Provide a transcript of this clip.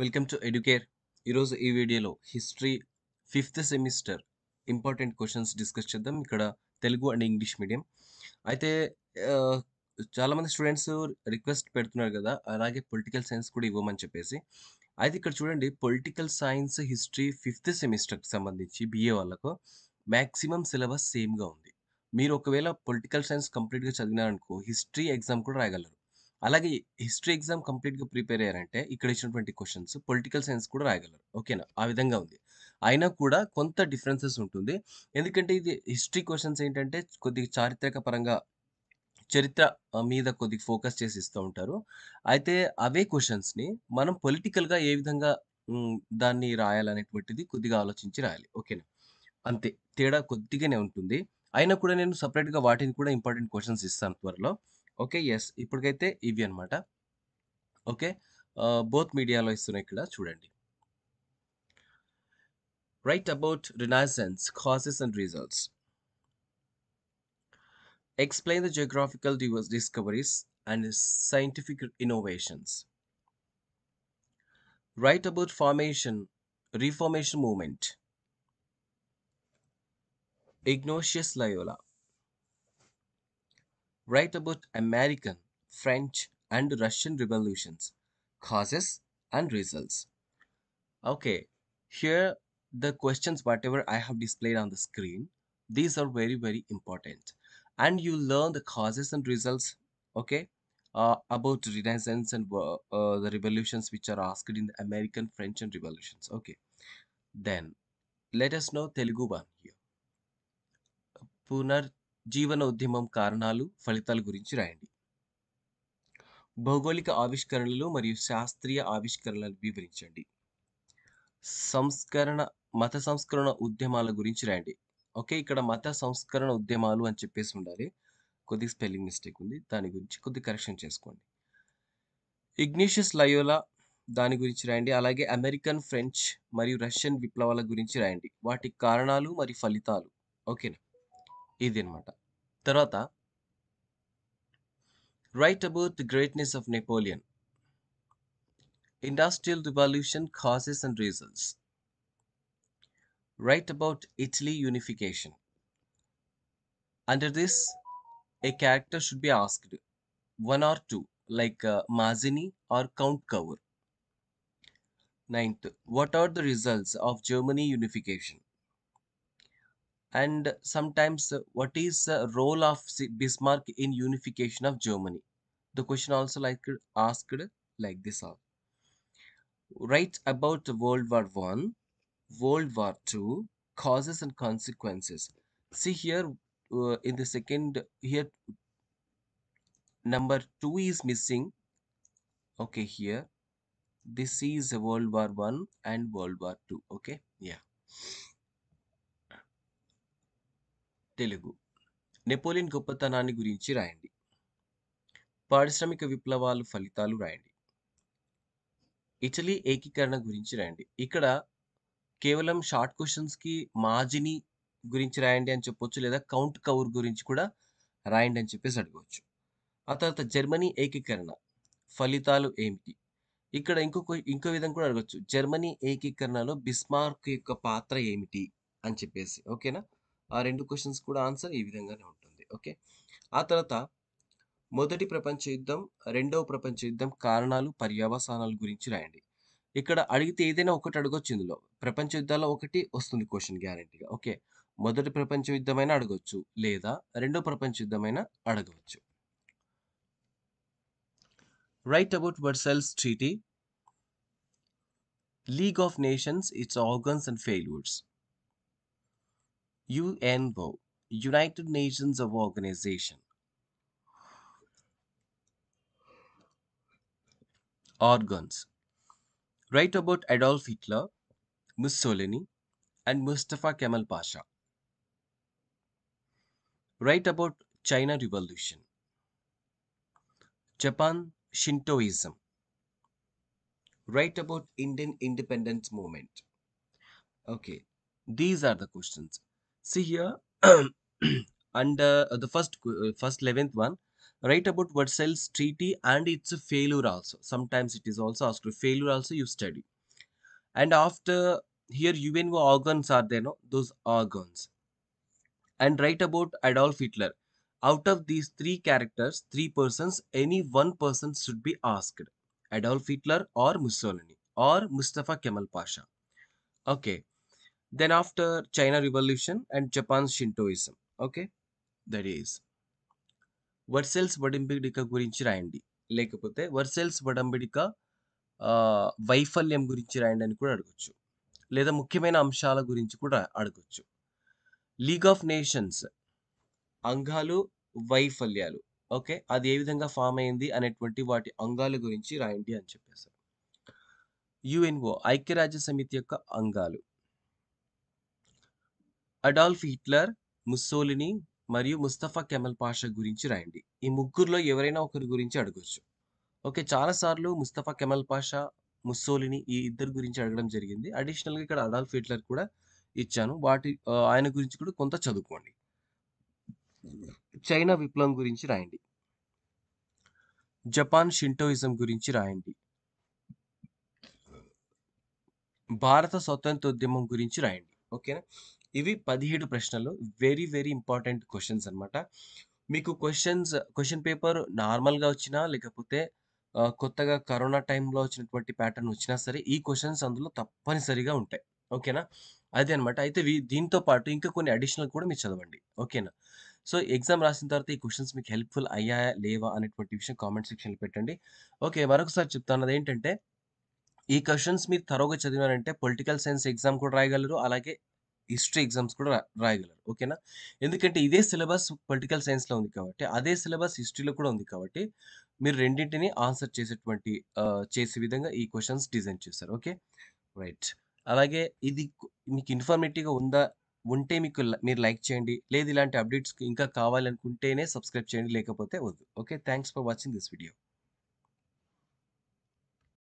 Welcome to educare ఈరోజు ఈ వీడియోలో history fifth semester important questions discuss చేద్దాం ఇక్కడ తెలుగు అండ్ ఇంగ్లీష్ మీడియం అయితే చాలామంది స్టూడెంట్స్ రిక్వెస్ట్ పెడుతున్నారు కదా అలాగే పొలిటికల్ సైన్స్ కూడా ఇవ్వమని చెప్పేసి అయితే ఇక్కడ చూడండి పొలిటికల్ సైన్స్ హిస్టరీ ఫిఫ్త్ సెమిస్టర్కి సంబంధించి బిఏ వాళ్ళకు మ్యాక్సిమం సిలబస్ సేమ్గా ఉంది మీరు ఒకవేళ పొలిటికల్ సైన్స్ కంప్లీట్గా చదివినారనుకో హిస్టరీ ఎగ్జామ్ కూడా రాయగలరు అలాగే హిస్టరీ ఎగ్జామ్ కంప్లీట్గా ప్రిపేర్ అయ్యారంటే ఇక్కడ ఇచ్చినటువంటి క్వశ్చన్స్ పొలిటికల్ సైన్స్ కూడా రాయగలరు ఓకేనా ఆ విధంగా ఉంది అయినా కూడా కొంత డిఫరెన్సెస్ ఉంటుంది ఎందుకంటే ఇది హిస్టరీ క్వశ్చన్స్ ఏంటంటే కొద్దిగా చారిత్రక పరంగా చరిత్ర మీద కొద్దిగా ఫోకస్ చేసి ఇస్తూ ఉంటారు అయితే అవే క్వశ్చన్స్ని మనం పొలిటికల్గా ఏ విధంగా దాన్ని రాయాలనేటువంటిది కొద్దిగా ఆలోచించి రాయాలి ఓకేనా అంతే తేడా కొద్దిగానే ఉంటుంది అయినా కూడా నేను సపరేట్గా వాటిని కూడా ఇంపార్టెంట్ క్వశ్చన్స్ ఇస్తాను త్వరలో ఓకే ఎస్ ఇప్పటికైతే ఇవి అనమాట ఓకే బోత్ మీడియాలో ఇస్తున్నాయి ఇక్కడ చూడండి write about renaissance causes and results explain the geographical discoveries and scientific innovations write about formation reformation movement Ignatius Loyola write about American, French, and Russian revolutions, causes and results. Okay, here the questions whatever I have displayed on the screen, these are very very important. And you learn the causes and results, okay, uh, about Renaissance and uh, uh the revolutions which are asked in the American, French and revolutions, okay. Then let us know Telugu one here. Punar జీవన ఉద్యమం కారణాలు ఫలితాల గురించి రాయండి భౌగోళిక ఆవిష్కరణలు మరియు శాస్త్రీయ ఆవిష్కరణలు వివరించండి సంస్కరణ మత సంస్కరణ ఉద్యమాల గురించి రాయండి ఓకే ఇక్కడ మత సంస్కరణ ఉద్యమాలు అని చెప్పేసి ఉండాలి కొద్ది స్పెల్లింగ్ మిస్టేక్ ఉంది దాని గురించి కొద్ది కరెక్షన్ చేసుకోండి ఇగ్నీషియస్ లయోలా దాని గురించి రాయండి అలాగే అమెరికన్ ఫ్రెంచ్ మరియు రష్యన్ విప్లవాల గురించి రాయండి వాటి కారణాలు మరియు ఫలితాలు ఓకేనా ఇది అనమాట తర్వాత write about the greatness of Napoleon industrial revolution causes and reasons write about Italy unification under this a character should be asked one or two like uh, or Count Cavour. Ninth, what are the results of Germany unification? and sometimes uh, what is the role of Bismarck in unification of Germany? The question also like asked like this all. Write about World War One, World War Two, causes and consequences. See here uh, in the second here number two is missing. Okay, here this is World War One and World War Two. Okay, yeah. Telugu Napoleon గొప్పతనాన్ని గురించి రాయండి పారిశ్రామిక విప్లవాలు ఫలితాలు రాయండి Italy ఏకీకరణ గురించి రాయండి ఇక్కడ కేవలం షార్ట్ క్వశ్చన్స్కి మాజిని గురించి రాయండి అని చెప్పొచ్చు లేదా కౌంట్ కౌర్ గురించి కూడా రాయండి అని చెప్పేసి అడగవచ్చు ఆ తర్వాత జర్మనీ ఏకీకరణ ఫలితాలు ఏమిటి ఇక్కడ ఇంకొక ఇంకో విధంగా కూడా అడగచ్చు జర్మనీ ఏకీకరణలో బిస్మార్క్ యొక్క పాత్ర ఏమిటి అని చెప్పేసి ఓకేనా ఆ రెండు క్వశ్చన్స్ కూడా ఆన్సర్ ఈ విధంగానే ఉంటుంది ఓకే ఆ తర్వాత మొదటి ప్రపంచ యుద్ధం రెండవ ప్రపంచ యుద్ధం కారణాలు పర్యావసానాల గురించి రాయండి ఇక్కడ అడిగితే ఏదైనా ఒకటి అడగొచ్చు ఇందులో ప్రపంచ యుద్ధాల్లో ఒకటి వస్తుంది క్వశ్చన్ గ్యారంటీగా ఓకే మొదటి ప్రపంచ యుద్ధమైనా అడగవచ్చు లేదా రెండో ప్రపంచ యుద్ధమైనా అడగవచ్చు write about Versailles treaty league of nations its organs and failures UNO, United Nations of Organization, organs. Write about Adolf Hitler, Mussolini, and Mustafa Kemal Pasha. Write about China Revolution, Japan Shintoism. Write about Indian Independence Movement. Okay, these are the questions see here under uh, the first uh, first 11th one write about Versailles treaty and its failure also sometimes it is also asked failure also you study and after here UNO organs are there no those organs and write about Adolf Hitler out of these three characters three persons any one person should be asked Adolf Hitler or Mussolini or Mustafa Kemal Pasha okay then after China revolution and Japan Shintoism okay that is Versailles వడంబిడిక గురించి రాయండి లేకపోతే Versailles వడంబిడిక వైఫల్యం గురించి రాయండి అని కూడా అడగచ్చు లేదా ముఖ్యమైన అంశాల గురించి కూడా అడగచ్చు లీగ్ ఆఫ్ నేషన్స్ అంగాలు వైఫల్యాలు ఓకే అది ఏ విధంగా ఫామ్ అయింది అనేటువంటి వాటి అంగాల గురించి రాయండి అని చెప్పేసి యుఎన్ఓ ఐక్యరాజ్య సమితి యొక్క అంగాలు అడాల్ఫ్ హిట్లర్ ముస్సోలిని మరియు ముస్తఫా కెమల్ పాషా గురించి రాయండి ఈ ముగ్గురులో ఎవరైనా ఒకరి గురించి అడగచ్చు ఓకే చాలాసార్లు ముస్తఫా కెమల్ పాషా ముస్సోలిని ఈ ఇద్దరు గురించి అడగడం జరిగింది అడిషనల్గా ఇక్కడ అడాల్ఫ్ హిట్లర్ కూడా ఇచ్చాను వాటి ఆయన గురించి కూడా కొంత చదువుకోండి చైనా విప్లవం గురించి రాయండి జపాన్ షింటోయిజం గురించి రాయండి భారత స్వతంత్రోద్యమం గురించి రాయండి ఓకేనా ఇవి పదిహేడు ప్రశ్నలు వెరీ వెరీ ఇంపార్టెంట్ క్వశ్చన్స్ అనమాట మీకు క్వశ్చన్స్ క్వశ్చన్ పేపర్ నార్మల్గా వచ్చినా లేకపోతే కొత్తగా కరోనా టైంలో వచ్చినటువంటి ప్యాటర్న్ వచ్చినా సరే ఈ క్వశ్చన్స్ అందులో తప్పనిసరిగా ఉంటాయి ఓకేనా అదే అనమాట అయితే దీంతో పాటు ఇంకా కొన్ని అడిషనల్ కూడా మీరు చదవండి ఓకేనా సో ఎగ్జామ్ రాసిన తర్వాత ఈ క్వశ్చన్స్ మీకు హెల్ప్ఫుల్ అయ్యాయా లేవా అనేటువంటి విషయం కామెంట్ సెక్షన్లో పెట్టండి ఓకే మరొకసారి చెప్తాను ఏంటంటే ఈ క్వశ్చన్స్ మీరు త్వరగా చదివారంటే పొలిటికల్ సైన్స్ ఎగ్జామ్ కూడా రాయగలరు అలాగే హిస్టరీ ఎగ్జామ్స్ కూడా రాయగలరు ఓకేనా ఎందుకంటే ఇదే సిలబస్ పొలిటికల్ సైన్స్లో ఉంది కాబట్టి అదే సిలబస్ హిస్టరీలో కూడా ఉంది కాబట్టి మీరు రెండింటిని ఆన్సర్ చేసేటువంటి చేసే విధంగా ఈ క్వశ్చన్స్ డిజైన్ చేస్తారు ఓకే రైట్ అలాగే ఇది మీకు ఇన్ఫర్మేటివ్గా ఉందా ఉంటే మీకు మీరు లైక్ చేయండి లేదు ఇలాంటి అప్డేట్స్ ఇంకా కావాలనుకుంటేనే సబ్స్క్రైబ్ చేయండి లేకపోతే వద్దు okay thanks for watching this video